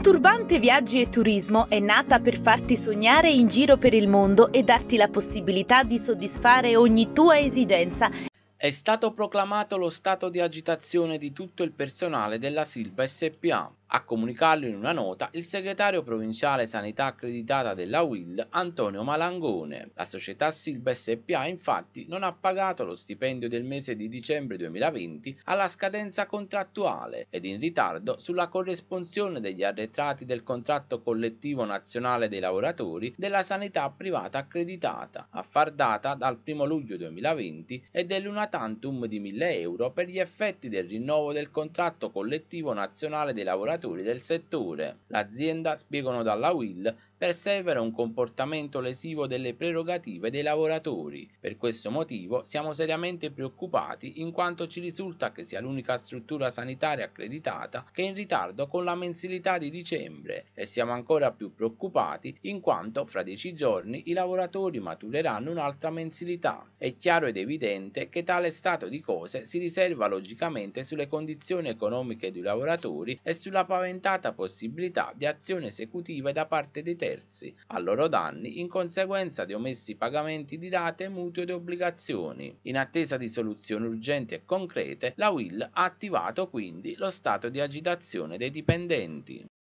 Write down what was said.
Conturbante Viaggi e Turismo è nata per farti sognare in giro per il mondo e darti la possibilità di soddisfare ogni tua esigenza. È stato proclamato lo stato di agitazione di tutto il personale della Silva SPA. A comunicarlo in una nota il segretario provinciale sanità accreditata della UIL Antonio Malangone. La società Silva SPA infatti non ha pagato lo stipendio del mese di dicembre 2020 alla scadenza contrattuale ed in ritardo sulla corresponsione degli arretrati del contratto collettivo nazionale dei lavoratori della sanità privata accreditata, a far data dal 1 luglio 2020 e dell'una tantum di 1000 euro per gli effetti del rinnovo del contratto collettivo nazionale dei lavoratori operatori del settore. L'azienda, spiegano dalla Will, persevera un comportamento lesivo delle prerogative dei lavoratori. Per questo motivo siamo seriamente preoccupati in quanto ci risulta che sia l'unica struttura sanitaria accreditata che è in ritardo con la mensilità di dicembre e siamo ancora più preoccupati in quanto fra dieci giorni i lavoratori matureranno un'altra mensilità. È chiaro ed evidente che tale stato di cose si riserva logicamente sulle condizioni economiche dei lavoratori e sulla paventata possibilità di azioni esecutive da parte dei terzi a loro danni in conseguenza di omessi pagamenti di date, mutui ed obbligazioni. In attesa di soluzioni urgenti e concrete, la Will ha attivato quindi lo stato di agitazione dei dipendenti.